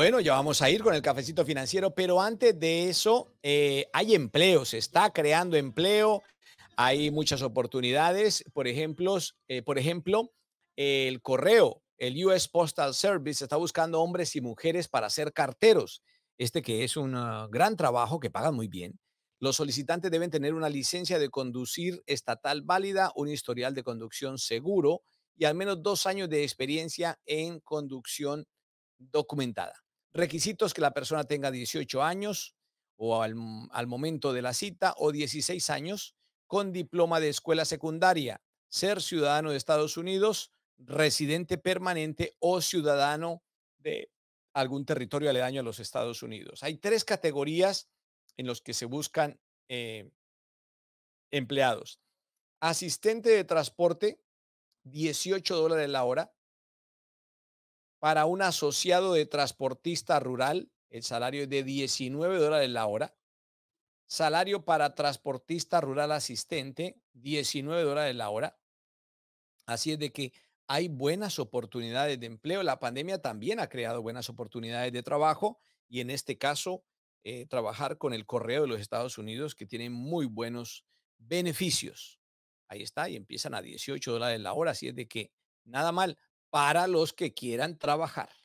Bueno, ya vamos a ir con el cafecito financiero, pero antes de eso, eh, hay empleo, se está creando empleo, hay muchas oportunidades. Por ejemplo, eh, por ejemplo, el correo, el US Postal Service está buscando hombres y mujeres para ser carteros. Este que es un ah, gran trabajo que pagan muy bien. Los solicitantes deben tener una licencia de conducir estatal válida, un historial de conducción seguro y al menos dos años de experiencia en conducción documentada. Requisitos que la persona tenga 18 años o mm, al, momento de la cita o 16 años con diploma de escuela secundaria, ser ciudadano de Estados Unidos, residente permanente o ciudadano de algún territorio aledaño a los Estados Unidos. Hay tres categorías en los que se buscan eh, empleados. Asistente de transporte, 18 dólares la hora. Para un asociado de transportista rural, el salario es de 19 dólares la hora. Salario para transportista rural asistente, 19 dólares la hora. Así es de que hay buenas oportunidades de empleo. La pandemia también ha creado buenas oportunidades de trabajo y en este caso, eh, trabajar con el correo de los Estados Unidos que tiene muy buenos beneficios. Ahí está, y empiezan a 18 dólares la hora, así es de que nada mal para los que quieran trabajar.